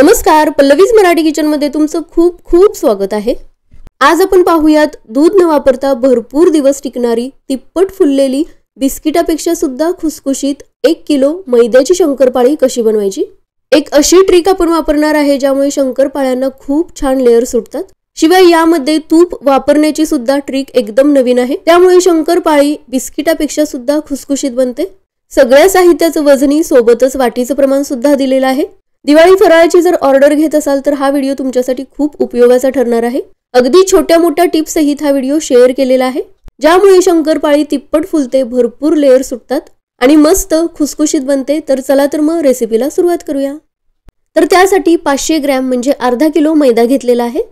नमस्कार पल्लवीज मराठी किचन मध्ये तुमचं खूप खूप स्वागत आहे आज आपण पाहूयात दूध न वापरता भरपूर दिवस टिकणारी तिप्पट फुललेली बिस्किटापेक्षा सुद्धा खुसखुशीत एक किलो मैद्याची शंकरपाळी कशी बनवायची एक अशी ट्रिक आपण वापरणार आहे ज्यामुळे शंकरपाळ्यांना खूप छान लेअर सुटतात शिवाय यामध्ये तूप वापरण्याची सुद्धा ट्रिक एकदम नवीन आहे त्यामुळे शंकरपाळी बिस्किटापेक्षा सुद्धा खुसखुशीत बनते सगळ्या साहित्याचं वजनी सोबतच वाटीचं प्रमाण सुद्धा दिलेलं आहे दिवाळी फराळाची जर ऑर्डर घेत असाल तर हा व्हिडिओ तुमच्यासाठी खूप उपयोगाचा ठरणार आहे अगदी छोट्या मोठ्या टिप्सहित हा व्हिडिओ शेअर केलेला आहे ज्यामुळे शंकरपाळी तिप्पट फुलते भरपूर लेअर सुटतात आणि मस्त खुसखुशीत बनते तर चला तर मग रेसिपीला सुरुवात करूया तर त्यासाठी पाचशे ग्रॅम म्हणजे अर्धा किलो मैदा घेतलेला आहे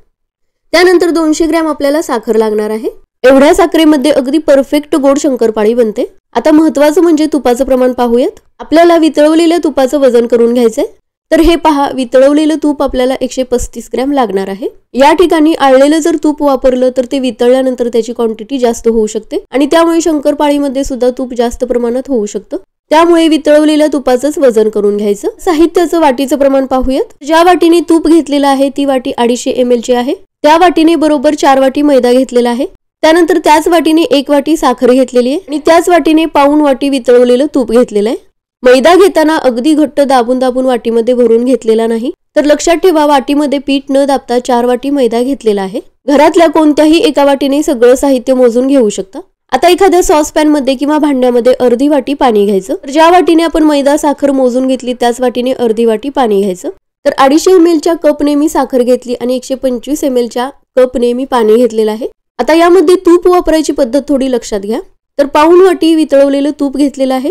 त्यानंतर दोनशे ग्रॅम आपल्याला साखर लागणार आहे एवढ्या साखरेमध्ये अगदी परफेक्ट गोड शंकरपाळी बनते आता महत्वाचं म्हणजे तुपाचं प्रमाण पाहूयात आपल्याला वितळवलेल्या तुपाचं वजन करून घ्यायचंय तर हे पहा वितळवलेलं तूप आपल्याला एकशे पस्तीस ग्रॅम लागणार आहे या ठिकाणी आळलेलं जर तूप वापरलं तर ते वितळल्यानंतर त्याची क्वांटिटी जास्त होऊ शकते आणि त्यामुळे शंकरपाळीमध्ये सुद्धा तूप जास्त प्रमाणात होऊ शकतं त्यामुळे वितळवलेल्या तुपाचंच वजन करून घ्यायचं साहित्याचं वाटीचं प्रमाण पाहूयात ज्या वाटीने तूप घेतलेलं आहे ती वाटी अडीचशे एम एल ची आहे त्या वाटीने बरोबर चार वाटी मैदा घेतलेला आहे त्यानंतर त्याच वाटीने एक वाटी साखर घेतलेली आहे आणि त्याच वाटीने पाऊन वाटी वितळवलेलं तूप घेतलेलं आहे मैदा घेताना अगदी घट्ट दाबून दाबून वाटीमध्ये भरून घेतलेला नाही तर लक्षात ठेवा वाटीमध्ये पीठ न दाबता चार वाटी मैदा घेतलेला आहे घरातल्या कोणत्याही एका वाटीने सगळं साहित्य मोजून घेऊ शकता आता एखाद्या सॉस मध्ये किंवा भांड्यामध्ये अर्धी वाटी पाणी घ्यायचं तर ज्या वाटीने आपण मैदा साखर मोजून घेतली त्याच वाटीने अर्धी वाटी पाणी घ्यायचं तर अडीचशे एम एलच्या कपने मी साखर घेतली आणि एकशे पंचवीस एम एलच्या कपने मी पाणी घेतलेलं आहे आता यामध्ये तूप वापरायची पद्धत थोडी लक्षात घ्या तर पाहून वाटी वितळवलेलं तूप घेतलेलं आहे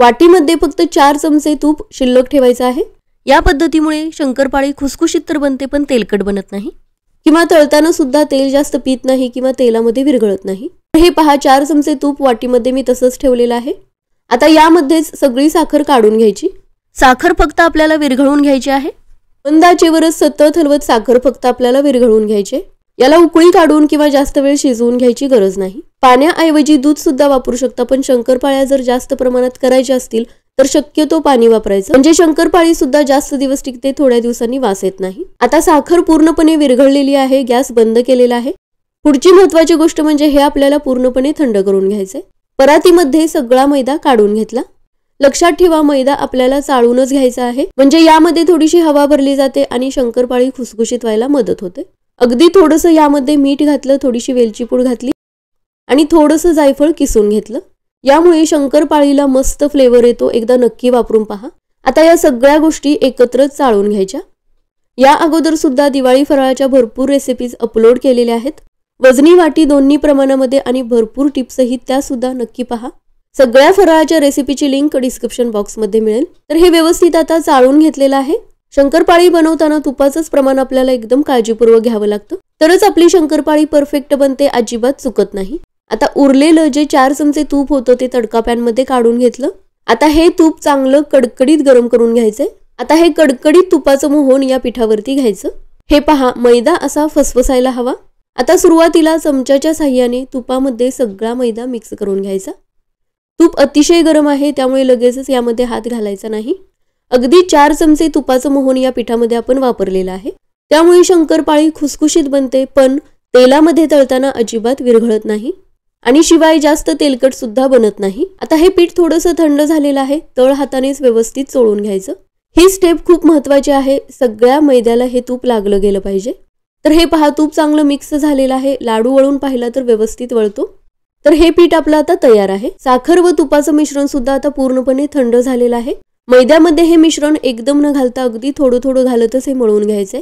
वाटीमध्ये फक्त चार चमचे तूप शिल्लक ठेवायचं आहे या पद्धतीमुळे शंकरपाळी खुसखुशीत तर बनते पण तेलकट बनत नाही किंवा तळताना सुद्धा तेल जास्त पित नाही किंवा तेलामध्ये विरघळत नाही हे पहा चार चमचे तूप वाटीमध्ये मी तसंच ठेवलेलं आहे आता यामध्येच सगळी साखर काढून घ्यायची साखर फक्त आपल्याला विरघळून घ्यायची आहे अंदाजेवरच सतत हलवत साखर फक्त आपल्याला विरघळून घ्यायचे याला उकळी काढून किंवा जास्त वेळ शिजवून घ्यायची गरज नाही पाण्याऐवजी दूध सुद्धा वापरू शकता पण शंकरपाळ्या जर जास्त प्रमाणात करायच्या असतील तर शक्यतो पाणी वापरायचं म्हणजे शंकरपाळी सुद्धा जास्त दिवस टिकते थोड्या दिवसांनी वास येत नाही आता साखर पूर्णपणे विरघळलेली आहे गॅस बंद केलेला आहे पुढची महत्वाची गोष्ट म्हणजे हे आपल्याला पूर्णपणे थंड करून घ्यायचंय परातीमध्ये सगळा मैदा काढून घेतला लक्षात ठेवा मैदा आपल्याला चाळूनच घ्यायचा आहे म्हणजे यामध्ये थोडीशी हवा भरली जाते आणि शंकरपाळी खुसखुशीत व्हायला मदत होते अगदी थोडंसं यामध्ये मीठ घातलं थोडीशी वेलची पूड घातली आणि थोडंसं जायफळ किसून घेतलं यामुळे शंकरपाळीला मस्त फ्लेवर येतो एकदा नक्की वापरून पहा आता या सगळ्या गोष्टी एकत्र चाळून घ्यायच्या या अगोदर सुद्धा दिवाळी फराळाच्या भरपूर रेसिपीज अपलोड केलेल्या आहेत वजनी वाटी दोन्ही प्रमाणामध्ये आणि भरपूर टिप्सही त्या सुद्धा नक्की पहा सगळ्या फराळाच्या रेसिपीची लिंक डिस्क्रिप्शन बॉक्समध्ये मिळेल तर हे व्यवस्थित आता चाळून घेतलेलं आहे शंकरपाळी बनवताना तुपाचंच प्रमाण आपल्याला एकदम काळजीपूर्वक घ्यावं लागतं तरच आपली शंकरपाळी परफेक्ट बनते अजिबात चुकत नाही आता उरलेलं जे चार चमचे तूप होतं ते तडका पॅनमध्ये काढून घेतलं आता हे तूप चांगलं कडकडीत गरम करून घ्यायचंय आता हे कडकडीत तुपाचं मोहन या पिठावरती घ्यायचं हे पहा मैदा असा फसफसायला हवा आता सुरुवातीला चमच्याच्या साह्याने तुपामध्ये सगळा मैदा मिक्स करून घ्यायचा तूप अतिशय गरम आहे त्यामुळे लगेचच यामध्ये हात घालायचा नाही अगदी चार चमचे तुपाचं मोहन या पिठामध्ये आपण वापरलेलं आहे त्यामुळे शंकरपाळी खुसखुशीत बनते पण तेलामध्ये तळताना अजिबात विरघळत नाही आणि शिवाय जास्त तेलकट सुद्धा बनत नाही आता हे पीठ थोडंसं थंड झालेलं आहे तळ हातानेच व्यवस्थित चोळून घ्यायचं ही स्टेप खूप महत्वाची आहे सगळ्या मैद्याला हे तूप लागलं गेलं पाहिजे तर हे पहा तूप चांगलं मिक्स झालेलं आहे लाडू वळून पाहिला तर व्यवस्थित वळतो तर हे पीठ आपलं आता तयार आहे साखर व तुपाचं मिश्रण सुद्धा आता पूर्णपणे थंड झालेलं आहे मैद्यामध्ये हे मिश्रण एकदम न घालता अगदी थोडं थोडं घालतच हे मळून घ्यायचे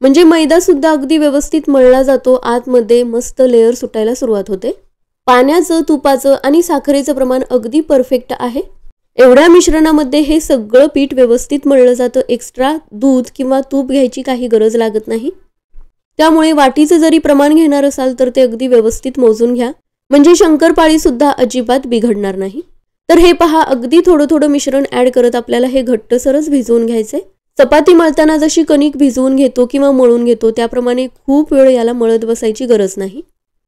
म्हणजे मैदासुद्धा अगदी व्यवस्थित मळला जातो आतमध्ये मस्त लेअर सुटायला सुरुवात होते पाण्याचं तुपाचं आणि साखरेचं प्रमाण अगदी परफेक्ट आहे एवढ्या मिश्रणामध्ये हे सगळं पीठ व्यवस्थित मळलं जातं एक्स्ट्रा दूध किंवा तूप घ्यायची काही गरज लागत नाही त्यामुळे वाटीचं जरी प्रमाण घेणार असाल तर ते अगदी व्यवस्थित मोजून घ्या म्हणजे शंकरपाळीसुद्धा अजिबात बिघडणार नाही तर हे पहा अगदी थोडं थोडं मिश्रण ऍड करत आपल्याला हे घट्ट घट्टसरच भिजवून घ्यायचे चपाती मळताना जशी कणिक भिजवून घेतो किंवा मळून घेतो त्याप्रमाणे खूप वेळ याला मळत बसायची गरज नाही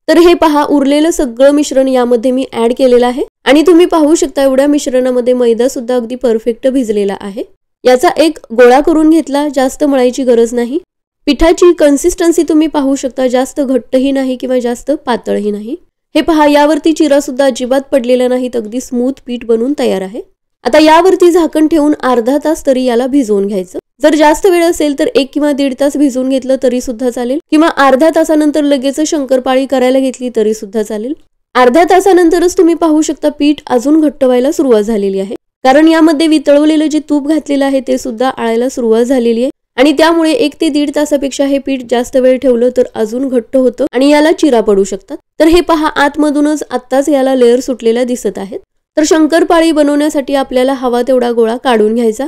तर हे पहा उरलेलं सगळं मिश्रण यामध्ये मी ऍड केलेलं आहे आणि तुम्ही पाहू शकता एवढ्या मिश्रणामध्ये मैदा सुद्धा अगदी परफेक्ट भिजलेला आहे याचा एक गोळा करून घेतला जास्त मळायची गरज नाही पिठाची कन्सिस्टन्सी तुम्ही पाहू शकता जास्त घट्टही नाही किंवा जास्त पातळही नाही हे पहा यावरती चिरा सुद्धा अजिबात पडलेला नाहीत अगदी स्मूथ पीठ बनून तयार आहे आता यावरती झाकण ठेवून अर्धा तास तरी याला भिजवून घ्यायचं जर जास्त वेळ असेल तर एक किंवा दीड तास भिजवून घेतलं तरी सुद्धा चालेल किंवा अर्धा तासानंतर लगेच शंकरपाळी करायला घेतली तरी सुद्धा चालेल अर्ध्या तासानंतरच तुम्ही पाहू शकता पीठ अजून घट्ट व्हायला सुरुवात झालेली आहे कारण यामध्ये वितळवलेलं जे तूप घातलेलं आहे ते सुद्धा आळायला सुरुवात झालेली आहे आणि त्यामुळे एक ते दीड तासापेक्षा हे पीठ जास्त वेळ ठेवलं तर अजून घट्ट होतं आणि याला चिरा पडू शकतात तर हे पहा आतमधूनच आत्ताच याला लेअर सुटलेल्या दिसत आहेत तर शंकरपाळी बनवण्यासाठी आपल्याला हवा तेवढा गोळा काढून घ्यायचा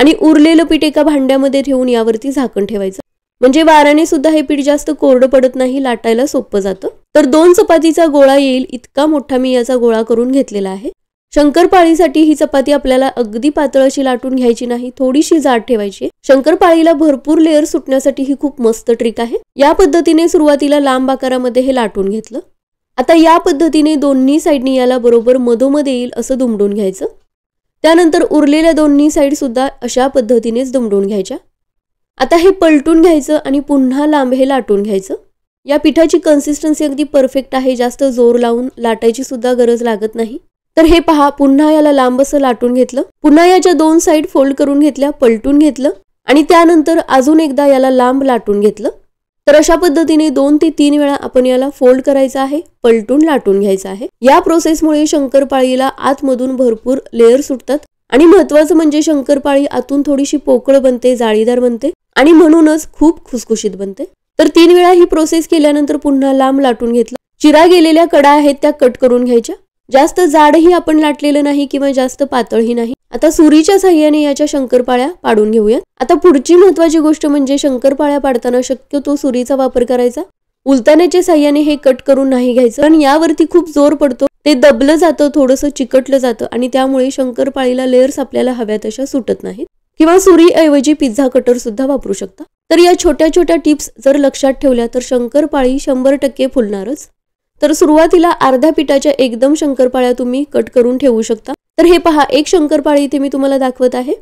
आणि उरलेलं पीठ एका भांड्यामध्ये ठेवून यावरती झाकण ठेवायचं म्हणजे वाराने सुद्धा हे पीठ जास्त कोरडं पडत नाही लाटायला सोपं जातं तर दोन चपातीचा गोळा येईल इतका मोठा मी याचा गोळा करून घेतलेला आहे शंकरपाळीसाठी ही चपाती आपल्याला अगदी पातळ अशी लाटून घ्यायची नाही थोडीशी जाड ठेवायची शंकरपाळीला भरपूर लेअर सुटण्यासाठी ही खूप मस्त ट्रिक आहे या पद्धतीने सुरुवातीला लांब आकारामध्ये हे लाटून घेतलं आता या पद्धतीने दोन्ही साईडनी याला बरोबर मधोमध येईल असं दुमडून घ्यायचं त्यानंतर उरलेल्या दोन्ही साईड सुद्धा अशा पद्धतीनेच दुमडून घ्यायच्या आता हे पलटून घ्यायचं आणि पुन्हा लांब हे लाटून घ्यायचं या पिठाची कन्सिस्टन्सी अगदी परफेक्ट आहे जास्त जोर लावून लाटायची सुद्धा गरज लागत नाही तर हे पहा पुन्हा याला लांबस लाटून घेतलं पुन्हा याच्या दोन साईड फोल्ड करून घेतल्या पलटून घेतलं आणि त्यानंतर अजून एकदा याला लांब लाटून घेतलं तर अशा पद्धतीने दोन ते तीन वेळा आपण याला फोल्ड करायचं आहे पलटून लाटून घ्यायचं आहे या प्रोसेसमुळे शंकरपाळीला आतमधून भरपूर लेअर सुटतात आणि महत्वाचं म्हणजे शंकरपाळी आतून थोडीशी पोकळ बनते जाळीदार बनते आणि म्हणूनच खूप खुसखुशीत बनते तर तीन वेळा ही प्रोसेस केल्यानंतर पुन्हा लांब लाटून घेतला चिरा गेलेल्या कडा आहेत त्या कट करून घ्यायच्या जास्त जाडही आपण लाटलेलं नाही किंवा जास्त पातळही नाही आता सुरीच्या साह्याने याच्या शंकरपाळ्या पाडून घेऊयात आता पुढची महत्वाची गोष्ट म्हणजे शंकरपाळ्या पाडताना शक्यतो सुरीचा वापर करायचा उलताण्याच्या साह्याने हे कट करून नाही घ्यायचं कारण यावरती खूप जोर पडतो ते दबलं जातं थोडंसं चिकटलं जातं आणि त्यामुळे शंकरपाळीला लेअर्स आपल्याला हव्या तशा सुटत नाहीत किंवा सुरी ऐवजी पिझ्झा कटर सुद्धा वापरू शकता तर या छोट्या छोट्या टिप्स जर लक्षात ठेवल्या तर शंकरपाळी शंभर टक्के फुलणारच तर सुरुवातीला अर्ध्या पिठाच्या एकदम शंकरपाळ्या तुम्ही कट करून ठेवू शकता तर हे पहा एक शंकरपाळी इथे मी तुम्हाला दाखवत आहे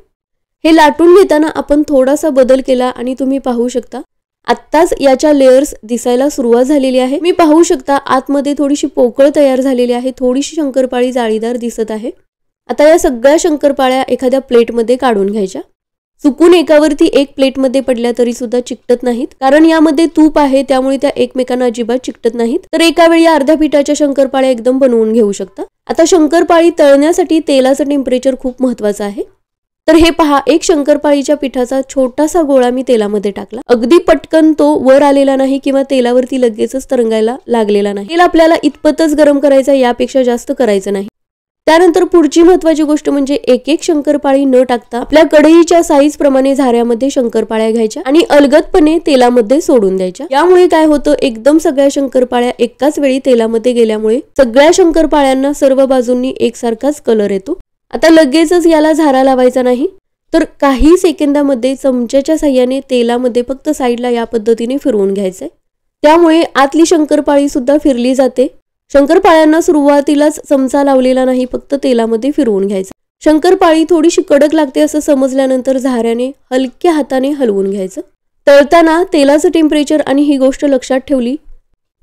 हे लाटून घेताना आपण थोडासा बदल केला आणि तुम्ही पाहू शकता आत्ताच याच्या लेयर्स दिसायला सुरुवात झालेली आहे मी पाहू शकता आतमध्ये थोडीशी पोकळ तयार झालेली आहे थोडीशी शंकरपाळी जाळीदार दिसत आहे आता या सगळ्या शंकरपाळ्या एखाद्या प्लेटमध्ये काढून घ्यायच्या चुकून एकावरती एक प्लेटमध्ये पडल्या तरी सुद्धा चिकटत नाहीत कारण यामध्ये तूप आहे त्यामुळे त्या एकमेकांना अजिबात चिकटत नाहीत तर एका वेळी अर्ध्या पिठाच्या शंकरपाळ्या एकदम बनवून घेऊ शकता आता शंकरपाळी तळण्यासाठी तेलाचं टेम्परेचर खूप महत्वाचं आहे तर हे पहा एक शंकरपाळीच्या पिठाचा छोटासा गोळा मी तेलामध्ये टाकला अगदी पटकन तो वर आलेला नाही किंवा तेलावरती लगेचच तरंगायला लागलेला नाही तेल आपल्याला इतपतच गरम करायचा यापेक्षा जास्त करायचं नाही त्यानंतर पुढची महत्वाची गोष्ट म्हणजे एक एक शंकरपाळी न टाकता आपल्या कढईच्या साईज प्रमाणे झाऱ्यामध्ये शंकरपाळ्या घ्यायच्या आणि अलगदपणे तेलामध्ये सोडून द्यायच्या यामुळे काय होतं एकदम सगळ्या शंकरपाळ्या एकाच वेळी तेलामध्ये गेल्यामुळे सगळ्या शंकरपाळ्यांना सर्व बाजूंनी एकसारखाच कलर येतो आता लगेचच याला झारा लावायचा नाही तर काही सेकंदामध्ये चमच्याच्या साह्याने तेलामध्ये फक्त साईडला या पद्धतीने फिरवून घ्यायचंय त्यामुळे आतली शंकरपाळी सुद्धा फिरली जाते शंकरपाळ्यांना सुरुवातीलाच चमचा लावलेला नाही फक्त तेलामध्ये फिरवून घ्यायचं शंकरपाळी थोडीशी कडक लागते असं समजल्यानंतर झाऱ्याने हलक्या हाताने हलवून घ्यायचं तळताना तेलाचं टेम्परेचर आणि ही गोष्ट लक्षात ठेवली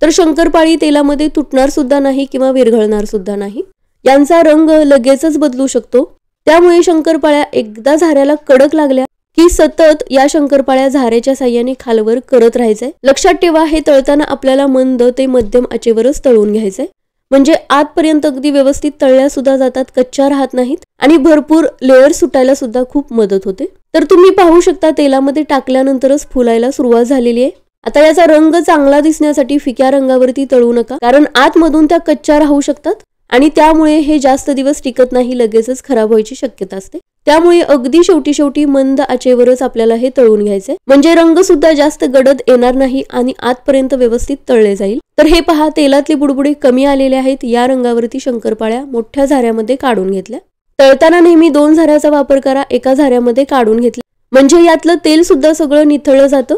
तर शंकरपाळी तेलामध्ये तुटणार सुद्धा नाही किंवा विरघळणार सुद्धा नाही यांचा रंग लगेचच बदलू शकतो त्यामुळे शंकरपाळ्या एकदा झाऱ्याला कडक लागल्या की सतत या शंकरपाळ्या झाऱ्याच्या साह्याने खालवर करत राहायचंय लक्षात ठेवा हे तळताना आपल्याला मंद ते मध्यम आचेवरच तळून घ्यायचंय म्हणजे आतपर्यंत अगदी व्यवस्थित तळल्या सुद्धा जातात कच्च्या राहत नाहीत आणि भरपूर लेअर सुटायला सुद्धा खूप मदत होते तर तुम्ही पाहू शकता तेलामध्ये टाकल्यानंतरच फुलायला सुरुवात झालेली आहे आता याचा रंग चांगला दिसण्यासाठी फिक्या रंगावरती तळू नका कारण आतमधून त्या कच्च्या राहू शकतात आणि त्यामुळे हे जास्त दिवस टिकत नाही लगेचच खराब व्हायची शक्यता असते त्यामुळे अगदी शेवटी शेवटी मंद आचेवरच आपल्याला हे तळून घ्यायचे म्हणजे रंग सुद्धा जास्त गडद येणार नाही आणि आतपर्यंत व्यवस्थित तळले जाईल तर हे पहा तेलातले बुडबुडे कमी आलेले आहेत या रंगावरती शंकरपाळ्या मोठ्या झाऱ्यामध्ये काढून घेतल्या तळताना नेहमी दोन झाऱ्याचा वापर करा एका झाऱ्यामध्ये काढून घेतल्या म्हणजे यातलं तेल सुद्धा सगळं निथळलं जातं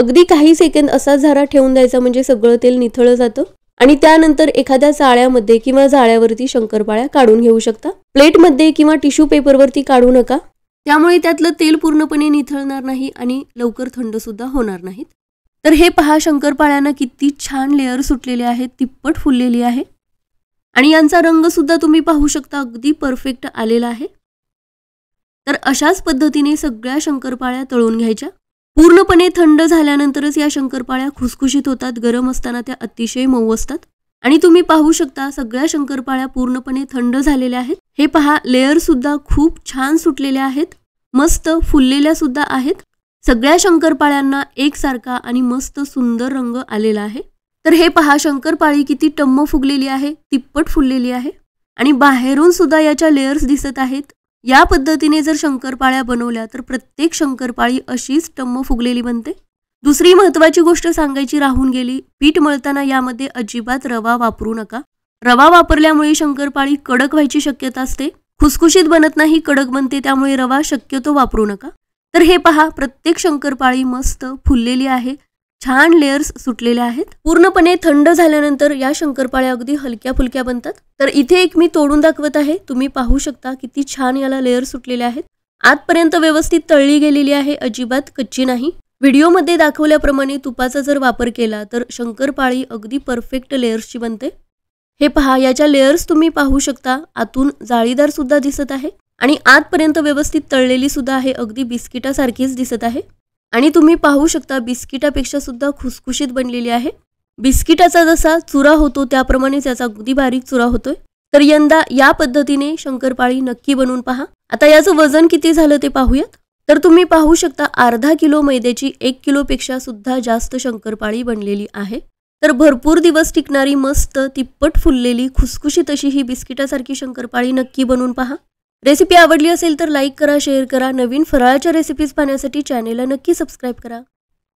अगदी काही सेकंद असा झारा ठेवून द्यायचा म्हणजे सगळं तेल निथळ जातं आणि त्यानंतर एखाद्या चाळ्यामध्ये किंवा जाळ्यावरती शंकरपाळ्या काढून घेऊ शकता प्लेटमध्ये किंवा टिश्यू पेपरवरती काढू नका त्यामुळे त्यातलं तेल पूर्णपणे निथळणार नाही आणि लवकर थंड सुद्धा होणार नाहीत तर हे पहा शंकरपाळ्यांना किती छान लेअर सुटलेले आहेत तिप्पट फुललेली आहे आणि यांचा रंगसुद्धा तुम्ही पाहू शकता अगदी परफेक्ट आलेला आहे तर अशाच पद्धतीने सगळ्या शंकरपाळ्या तळून घ्यायच्या पूर्णपणे थंड झाल्यानंतरच या शंकरपाळ्या खुसखुशीत होतात गरम असताना त्या अतिशय मऊ असतात आणि तुम्ही पाहू शकता सगळ्या शंकरपाळ्या पूर्णपणे थंड झालेल्या आहेत हे पहा लेअर सुद्धा खूप छान सुटलेल्या आहेत मस्त फुललेल्या सुद्धा आहेत सगळ्या शंकरपाळ्यांना एकसारखा आणि मस्त सुंदर रंग आलेला आहे तर हे पहा शंकरपाळी किती टम्म फुगलेली आहे तिप्पट फुललेली आहे आणि बाहेरून सुद्धा याच्या लेयर्स दिसत आहेत या पद्धतीने जर शंकरपाळ्या बनवल्या तर प्रत्येक शंकरपाळी अशीच टम्म फुगलेली बनते दुसरी महत्त्वाची गोष्ट सांगायची राहून गेली पीठ मळताना यामध्ये अजिबात रवा वापरू नका रवा वापरल्यामुळे शंकरपाळी कडक व्हायची शक्यता असते खुसखुशीत बनत नाही कडक बनते त्यामुळे रवा शक्यतो वापरू नका तर हे पहा प्रत्येक शंकरपाळी मस्त फुललेली आहे छान लेयर्स सुटलेल्या आहेत पूर्णपणे थंड झाल्यानंतर या शंकरपाळ्या अगदी हलक्या फुलक्या बनतात तर इथे एक मी तोडून दाखवत आहे तुम्ही पाहू शकता किती छान याला लेअर सुटलेले आहेत आतपर्यंत व्यवस्थित तळली गेलेली आहे अजिबात कच्ची नाही व्हिडिओमध्ये दाखवल्याप्रमाणे तुपाचा जर वापर केला तर शंकरपाळी अगदी परफेक्ट लेयर्सची बनते हे पहा याच्या लेयर्स तुम्ही पाहू शकता आतून जाळीदार सुद्धा दिसत आहे आणि पर्यंत व्यवस्थित तळलेली सुद्धा आहे अगदी बिस्किटासारखीच दिसत आहे आणि तुम्ही पाहू शकता बिस्किटापेक्षा सुद्धा खुसखुशीत बनलेली आहे बिस्किटाचा जसा चुरा होतो त्याप्रमाणेच याचा अगदी बारीक चुरा होतोय तर यंदा या पद्धतीने शंकरपाळी नक्की बनवून पहा आता याचं वजन किती झालं ते पाहूयात तर तुम्ही पाहू शकता अर्धा किलो मैद्याची एक किलोपेक्षा सुद्धा जास्त शंकरपाळी बनलेली आहे तर भरपूर दिवस टिकणारी मस्त तिप्पट फुललेली खुसखुशीत अशी ही बिस्किटासारखी शंकरपाळी नक्की बनवून पहा रेसिपी आवडली असेल तर लाईक करा शेअर करा नवीन फराळाच्या रेसिपीज पाहण्यासाठी चॅनेलला नक्की सबस्क्राईब करा